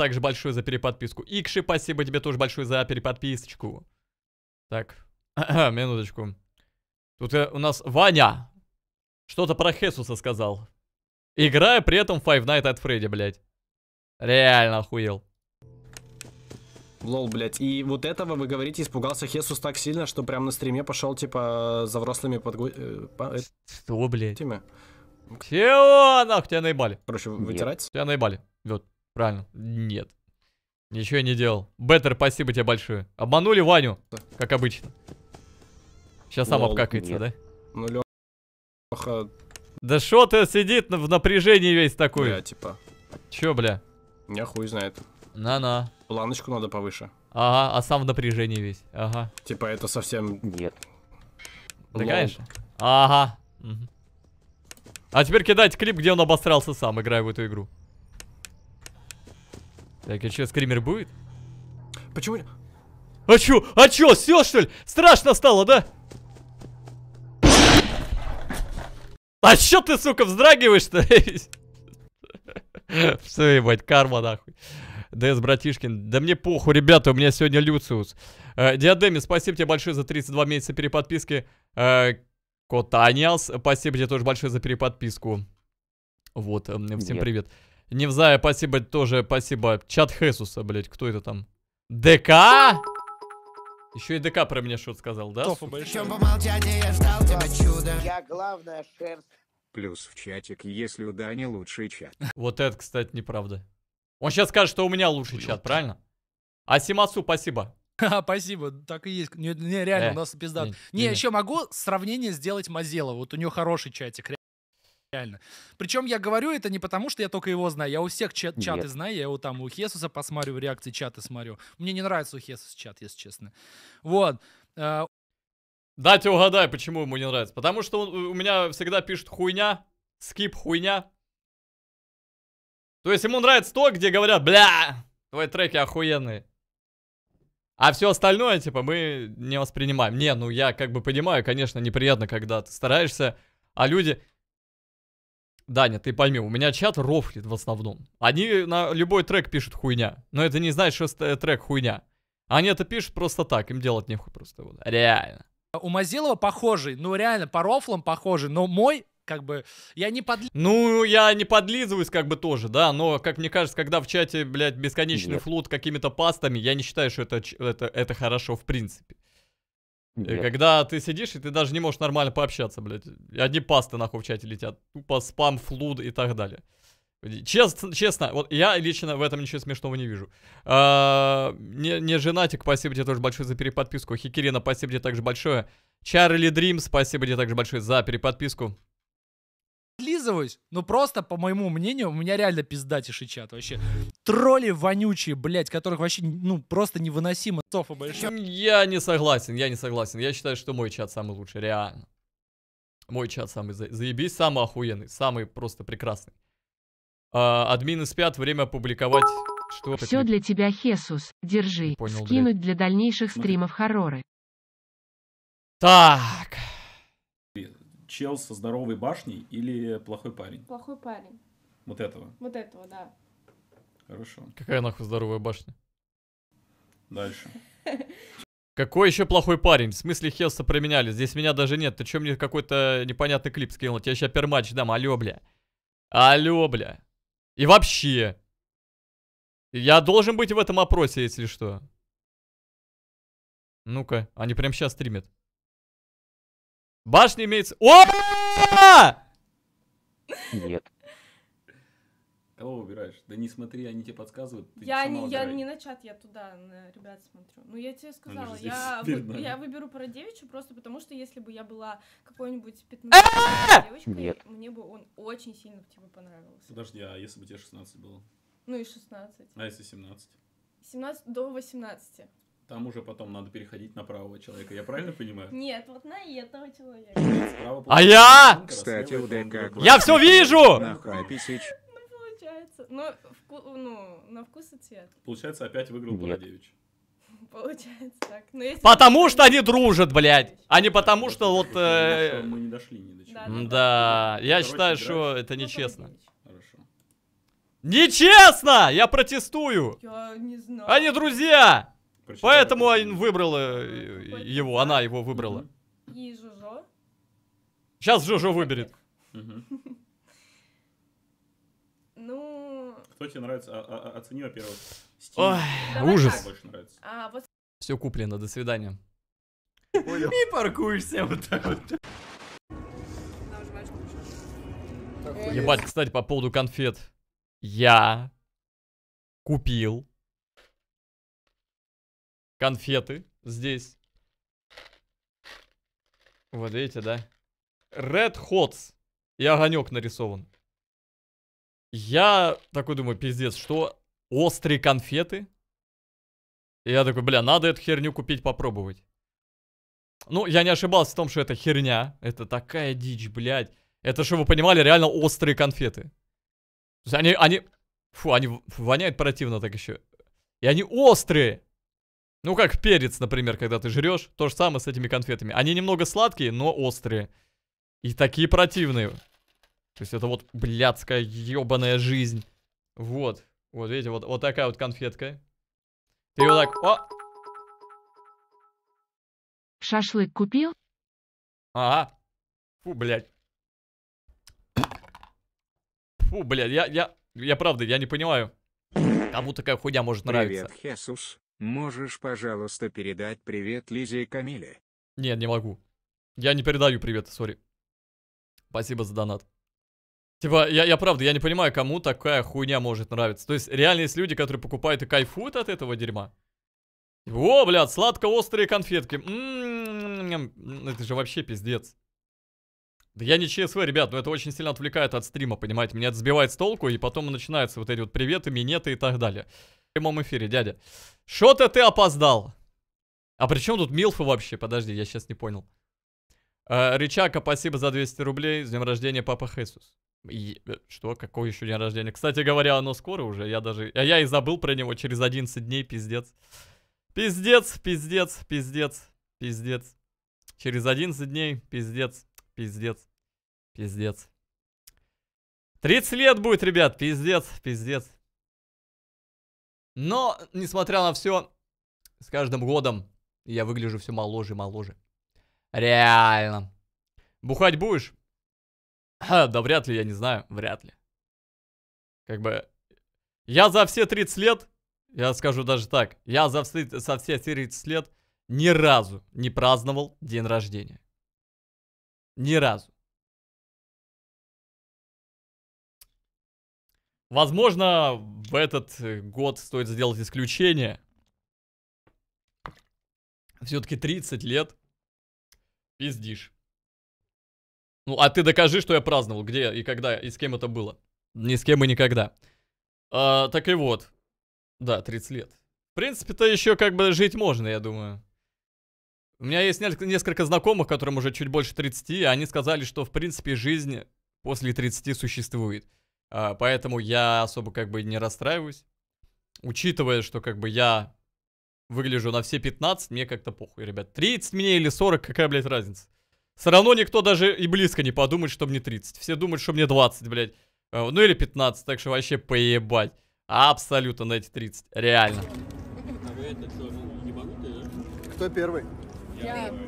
также большое за переподписку. Икши, спасибо тебе тоже большое за переподписочку. Так, минуточку. Тут э, у нас Ваня что-то про Хесуса сказал. Играя при этом Five Nights at Freddy, блядь. Реально охуел. Лол, блядь. И вот этого, вы говорите, испугался Хесус так сильно, что прям на стриме пошел, типа, за взрослыми под... Э, по... Э, что, блядь? Теме. Чего? Нах, тебя наебали. Короче, Нет. вытирать? Тебя наебали. Вот. Правильно. Нет. Ничего я не делал. Беттер, спасибо тебе большое. Обманули Ваню, как обычно. Сейчас сам Лол, обкакается, нет. да? Ну, Леха... Да шо ты сидит в напряжении весь такой? Бля, типа. Чё, бля? Я хуй знает. На-на. Планочку надо повыше. Ага, а сам в напряжении весь. Ага. Типа это совсем... Нет. Да, Ага. Угу. А теперь кидайте клип, где он обосрался сам, играя в эту игру. Так, а что, скример будет? Почему? А чё? А чё? Все что ли? Страшно стало, да? А чё ты, сука, вздрагиваешь-то? Все, ебать, карма, нахуй. ДС Братишкин. Да мне похуй, ребята, у меня сегодня Люциус. Э, Диадеми, спасибо тебе большое за 32 месяца переподписки. Э, Котаниас, спасибо тебе тоже большое за переподписку. Вот, эм, всем Нет. привет. Невзая, спасибо, тоже спасибо. Чат Хесуса, блядь, кто это там? ДК? Еще и ДК про меня что-то сказал, да? Чем помолчать, я ждал тебя чудо. Я главная шерсть. Плюс в чатик, если у Дани лучший чат. Вот это, кстати, неправда. Он сейчас скажет, что у меня лучший чат, правильно? А Симасу, спасибо. Ха, спасибо, так и есть. Не, не реально, э, у нас пизда. Не, не, не, еще могу сравнение сделать Мазела. Вот у него хороший чатик реально. Причем я говорю это не потому, что я только его знаю. Я у всех чат чаты Нет. знаю. Я его там у Хесуса посмотрю, реакции чаты смотрю. Мне не нравится у Хесуса чат, если честно. Вот. Э, Дайте угадай, почему ему не нравится. Потому что он, э, у меня всегда пишет хуйня, скип хуйня. То есть ему нравится то, где говорят, бля, твои треки охуенные. А все остальное, типа, мы не воспринимаем. Не, ну я как бы понимаю, конечно, неприятно, когда ты стараешься, а люди... Даня, ты пойми, у меня чат рофлит в основном. Они на любой трек пишут хуйня. Но это не значит, что трек хуйня. Они это пишут просто так, им делать нехуй просто. Вот. Реально. У Мазилова похожий, ну реально, по рофлам похожий, но мой как бы, я не под... Ну, я не подлизываюсь, как бы, тоже, да, но, как мне кажется, когда в чате, блядь, бесконечный Нет. флот какими-то пастами, я не считаю, что это, это, это хорошо в принципе. Э, Нет. Когда ты сидишь, и ты даже не можешь нормально пообщаться, блядь. И одни пасты нахуй в чате летят. Тупо спам, флуд и так далее. Честно, честно, вот я лично в этом ничего смешного не вижу. А, не, не женатик, спасибо тебе тоже большое за переподписку. Хикерина, спасибо тебе также большое. Чарли Дрим, спасибо тебе также большое за переподписку облизываюсь, но ну, просто, по моему мнению, у меня реально пиздатейший чат вообще. Тролли вонючие, блядь, которых вообще, ну, просто невыносимо. Софа большая. Я не согласен, я не согласен. Я считаю, что мой чат самый лучший, реально. Мой чат самый за... заебись, самый охуенный, самый просто прекрасный. А, админы спят, время публиковать... Что Все такое? для тебя, Хесус. Держи. Понял, Скинуть блядь. для дальнейших стримов хорроры. Так чел со здоровой башней или плохой парень? Плохой парень. Вот этого? Вот этого, да. Хорошо. Какая нахуй здоровая башня? Дальше. Какой еще плохой парень? В смысле Хелса применяли? Здесь меня даже нет. Ты что мне какой-то непонятный клип скинул? Я сейчас пермач дам. Алло, бля. Алло, бля. И вообще. Я должен быть в этом опросе, если что. Ну-ка, они прям сейчас стримят. Башня имеется... О! Нет. Кого выбираешь? Да не смотри, они тебе подсказывают. Я не, я не на чат, я туда, на ребят смотрю. Ну, я тебе сказала, я, вы, я выберу про просто потому что если бы я была какой-нибудь 15 э! девочкой, Нет. мне бы он очень сильно тебе понравился. Подожди, а если бы тебе 16 было? Ну и 16. А если 17? 17 до 18. Там уже потом надо переходить на правого человека. Я правильно понимаю? Нет, вот на этого человека. а я! Кстати, у ДК... Я все вижу! Нахуй, Ну, получается. ну, на вкус и цвет. Получается, опять выиграл Бородевич. Получается так. Но ну, если потому что они дружат, блядь. А не потому что вот... Э... Мы не дошли ни до чего. Да, я считаю, что это нечестно. Нечестно! Я протестую! Я не знаю. Они друзья! Короче, Поэтому он выбрал э, э, его, она его выбрала. И Жужо. Сейчас Жужо выберет. Ну... Кто тебе нравится? А, а, а, оцени, во-первых. ужас. Все куплено, до свидания. И паркуешься вот так вот. Э, Ебать, кстати, по поводу конфет. Я купил конфеты здесь. Вот видите, да? Red Hots. И огонек нарисован. Я такой думаю, пиздец, что? Острые конфеты? И я такой, бля, надо эту херню купить, попробовать. Ну, я не ошибался в том, что это херня. Это такая дичь, блядь. Это, чтобы вы понимали, реально острые конфеты. они, они... Фу, они воняют противно так еще. И они острые. Ну как перец, например, когда ты жрешь. То же самое с этими конфетами. Они немного сладкие, но острые. И такие противные. То есть это вот блядская ебаная жизнь. Вот. Вот видите, вот, вот такая вот конфетка. Ты вот так... О! Шашлык купил? Ага. Фу, блядь. Фу, блядь, я, я, я правда, я не понимаю. Кому такая хуйня может Привет, нравиться? Привет, Хесус. Можешь, пожалуйста, передать привет Лизе и Камиле? Нет, не могу. Я не передаю привет, сори. Спасибо за донат. Типа, я, я правда, я не понимаю, кому такая хуйня может нравиться. То есть, реально есть люди, которые покупают и кайфуют от этого дерьма. Типа, О, блядь, сладко-острые конфетки. М-м-м-м. Это же вообще пиздец. Да я не ЧСВ, ребят, но это очень сильно отвлекает от стрима, понимаете? Меня это сбивает с толку, и потом начинаются вот эти вот приветы, минеты и так далее. В прямом эфире, дядя. Что-то ты опоздал. А при чем тут Милфы вообще? Подожди, я сейчас не понял. Э, а спасибо за 200 рублей. С днем рождения, папа Хесус. Э, что? Какой еще день рождения? Кстати говоря, оно скоро уже. Я даже... А я и забыл про него через 11 дней, пиздец. Пиздец, пиздец, пиздец, пиздец. Через 11 дней, пиздец, пиздец, пиздец. 30 лет будет, ребят, пиздец, пиздец, но, несмотря на все, с каждым годом я выгляжу все моложе и моложе. Реально. Бухать будешь? Ха, да вряд ли, я не знаю, вряд ли. Как бы... Я за все 30 лет, я скажу даже так, я за все, за все 30 лет ни разу не праздновал день рождения. Ни разу. Возможно, в этот э, год стоит сделать исключение. Все-таки 30 лет. Пиздишь. Ну, а ты докажи, что я праздновал, где и когда, и с кем это было. Ни с кем и никогда. А, так и вот. Да, 30 лет. В принципе-то еще как бы жить можно, я думаю. У меня есть несколько знакомых, которым уже чуть больше 30, и они сказали, что в принципе жизнь после 30 существует. А, поэтому я особо как бы не расстраиваюсь. Учитывая, что как бы я выгляжу на все 15, мне как-то похуй, ребят. 30 мне или 40, какая, блядь, разница? Все равно никто даже и близко не подумает, что мне 30. Все думают, что мне 20, блядь. А, ну или 15, так что вообще поебать. Абсолютно на эти 30. Реально. А э, ну, Кто первый? Я.